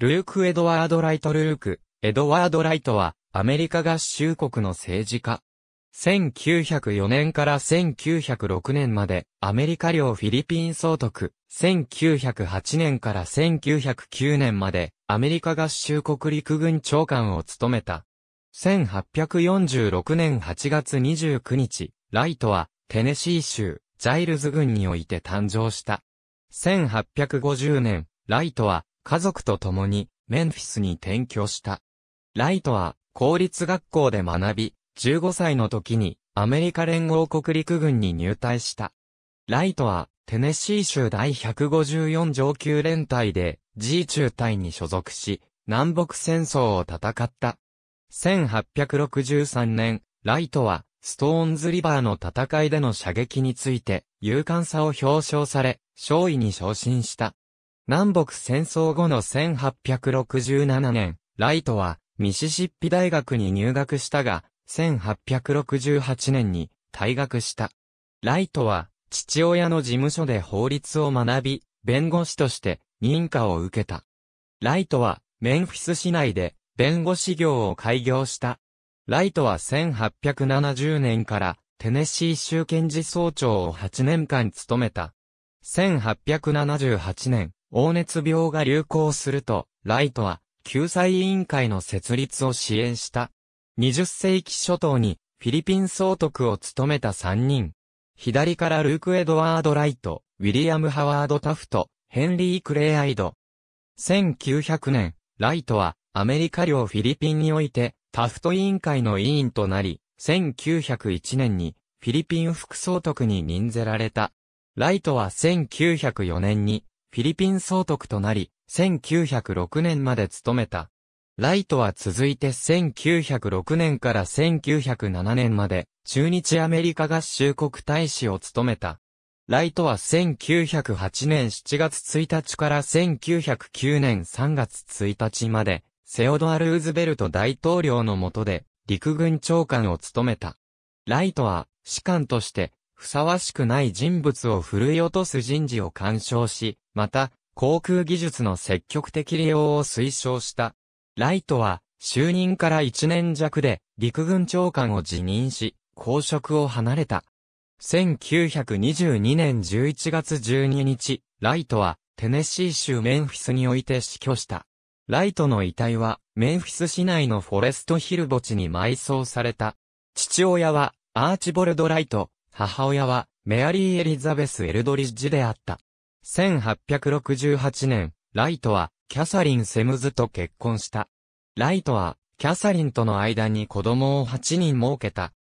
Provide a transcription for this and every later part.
ルーク・エドワード・ライト・ルーク、エドワード・ライトは、アメリカ合衆国の政治家。1904年から1906年まで、アメリカ領フィリピン総督。1908年から1909年まで、アメリカ合衆国陸軍長官を務めた。1846年8月29日、ライトは、テネシー州、ジャイルズ郡において誕生した。1850年、ライトは、家族と共にメンフィスに転居した。ライトは公立学校で学び、15歳の時にアメリカ連合国陸軍に入隊した。ライトはテネシー州第154上級連隊で G 中隊に所属し、南北戦争を戦った。1863年、ライトはストーンズリバーの戦いでの射撃について勇敢さを表彰され、勝利に昇進した。南北戦争後の1867年、ライトはミシシッピ大学に入学したが、1868年に退学した。ライトは父親の事務所で法律を学び、弁護士として認可を受けた。ライトはメンフィス市内で弁護士業を開業した。ライトは1870年からテネシー州検事総長を8年間務めた。1878年、黄熱病が流行すると、ライトは救済委員会の設立を支援した。20世紀初頭にフィリピン総督を務めた3人。左からルーク・エドワード・ライト、ウィリアム・ハワード・タフト、ヘンリー・クレイ・アイド。1900年、ライトはアメリカ領フィリピンにおいてタフト委員会の委員となり、1901年にフィリピン副総督に任ぜられた。ライトは1904年にフィリピン総督となり、1906年まで務めた。ライトは続いて1906年から1907年まで、中日アメリカ合衆国大使を務めた。ライトは1908年7月1日から1909年3月1日まで、セオドアル・ウズベルト大統領の下で、陸軍長官を務めた。ライトは、士官として、ふさわしくない人物を振るい落とす人事を干渉し、また、航空技術の積極的利用を推奨した。ライトは、就任から1年弱で、陸軍長官を辞任し、公職を離れた。1922年11月12日、ライトは、テネシー州メンフィスにおいて死去した。ライトの遺体は、メンフィス市内のフォレストヒル墓地に埋葬された。父親は、アーチボルド・ライト、母親は、メアリー・エリザベス・エルドリッジであった。1868年、ライトは、キャサリン・セムズと結婚した。ライトは、キャサリンとの間に子供を8人設けた。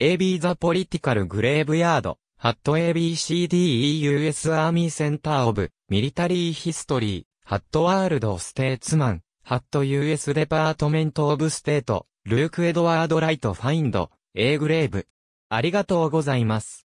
AB ザ・ポリティカル・グレーブヤード、ハット ABCDEUS アーミー・センター・オブ、ミリタリー・ヒストリー、ハット・ワールド・ステーツマン、ハット US デパートメント・オブ・ステート、ルーク・エドワード・ライト・ファインド、A g グレーブ、ありがとうございます。